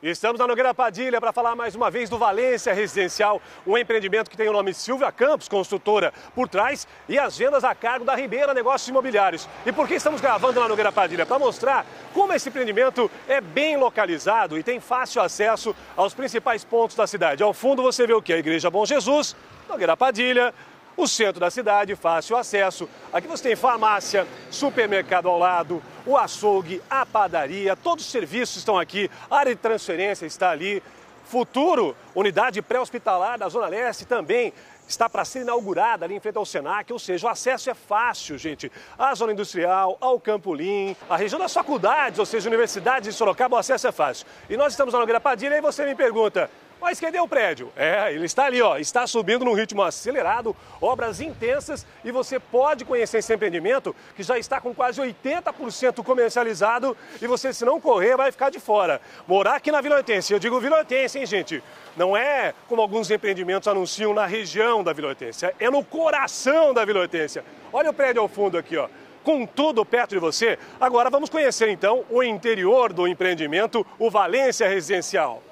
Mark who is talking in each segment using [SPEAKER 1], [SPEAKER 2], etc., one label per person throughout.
[SPEAKER 1] Estamos na Nogueira Padilha para falar mais uma vez do Valência Residencial, um empreendimento que tem o nome Silvia Campos, construtora, por trás, e as vendas a cargo da Ribeira Negócios Imobiliários. E por que estamos gravando na Nogueira Padilha? Para mostrar como esse empreendimento é bem localizado e tem fácil acesso aos principais pontos da cidade. Ao fundo você vê o que? A Igreja Bom Jesus, Nogueira Padilha, o centro da cidade, fácil acesso. Aqui você tem farmácia, supermercado ao lado, o açougue, a padaria, todos os serviços estão aqui, a área de transferência está ali. Futuro, unidade pré-hospitalar da Zona Leste também está para ser inaugurada ali em frente ao Senac, ou seja, o acesso é fácil, gente. A zona industrial, ao Campolim, a região das faculdades, ou seja, universidades de Sorocaba, o acesso é fácil. E nós estamos na Nogueira Padilha e você me pergunta, mas cadê o prédio? É, ele está ali, ó, está subindo num ritmo acelerado, obras intensas e você pode conhecer esse empreendimento que já está com quase 80% comercializado e você, se não correr, vai ficar de fora. Morar aqui na Vila Hortense, eu digo Vila Hortense, hein, gente? Não é como alguns empreendimentos anunciam na região da Vila Hortense, é no coração da Vila Hortense. Olha o prédio ao fundo aqui, ó com tudo perto de você. Agora vamos conhecer então o interior do empreendimento, o Valência Residencial.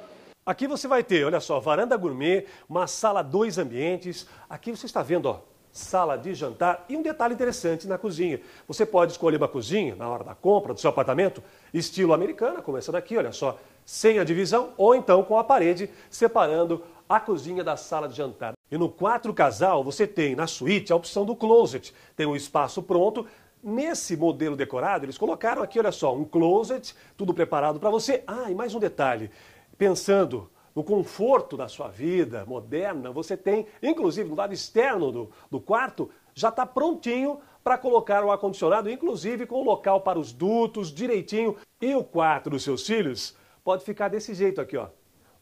[SPEAKER 1] Aqui você vai ter, olha só, varanda gourmet, uma sala dois ambientes. Aqui você está vendo, ó, sala de jantar e um detalhe interessante na cozinha. Você pode escolher uma cozinha na hora da compra do seu apartamento, estilo americana, como essa daqui, olha só, sem a divisão ou então com a parede separando a cozinha da sala de jantar. E no quatro casal você tem na suíte a opção do closet, tem um espaço pronto. Nesse modelo decorado, eles colocaram aqui, olha só, um closet, tudo preparado para você. Ah, e mais um detalhe pensando no conforto da sua vida moderna, você tem, inclusive no lado externo do, do quarto, já está prontinho para colocar o ar-condicionado, inclusive com o local para os dutos, direitinho. E o quarto dos seus filhos pode ficar desse jeito aqui, ó.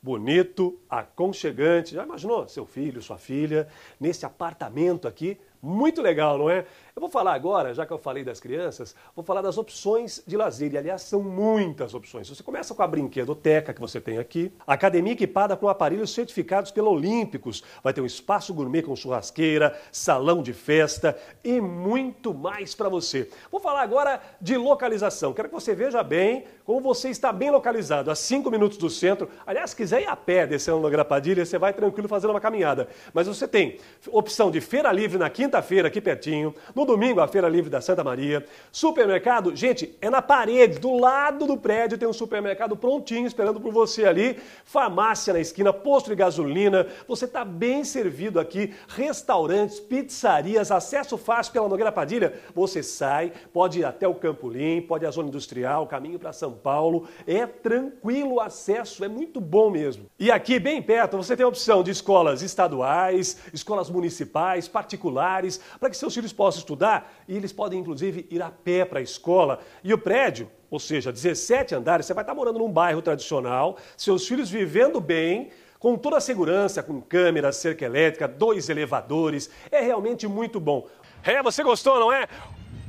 [SPEAKER 1] Bonito, aconchegante. Já imaginou seu filho, sua filha, nesse apartamento aqui, muito legal, não é? Eu vou falar agora, já que eu falei das crianças, vou falar das opções de lazer. E, aliás, são muitas opções. Você começa com a brinquedoteca que você tem aqui, a academia equipada com aparelhos certificados pelo Olímpicos. Vai ter um espaço gourmet com churrasqueira, salão de festa e muito mais para você. Vou falar agora de localização. Quero que você veja bem como você está bem localizado, a 5 minutos do centro. Aliás, se quiser ir a pé descendo na Grapadilha, você vai tranquilo fazendo uma caminhada. Mas você tem opção de feira livre na quinta quinta-feira, aqui pertinho. No domingo, a Feira Livre da Santa Maria. Supermercado, gente, é na parede, do lado do prédio tem um supermercado prontinho esperando por você ali. Farmácia na esquina, posto de gasolina. Você está bem servido aqui. Restaurantes, pizzarias, acesso fácil pela Nogueira Padilha. Você sai, pode ir até o Campolim, pode ir à Zona Industrial, caminho para São Paulo. É tranquilo o acesso, é muito bom mesmo. E aqui, bem perto, você tem a opção de escolas estaduais, escolas municipais, particulares lugares para que seus filhos possam estudar e eles podem, inclusive, ir a pé para a escola. E o prédio, ou seja, 17 andares, você vai estar morando num bairro tradicional, seus filhos vivendo bem, com toda a segurança, com câmera, cerca elétrica, dois elevadores. É realmente muito bom. É, você gostou, não é?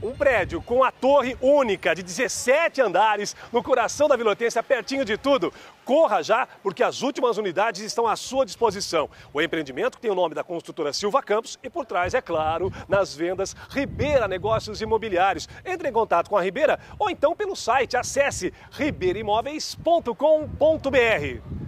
[SPEAKER 1] Um prédio com a torre única de 17 andares no coração da Vilotência, pertinho de tudo. Corra já, porque as últimas unidades estão à sua disposição. O empreendimento tem o nome da construtora Silva Campos e por trás, é claro, nas vendas Ribeira Negócios Imobiliários. Entre em contato com a Ribeira ou então pelo site, acesse ribeirimóveis.com.br.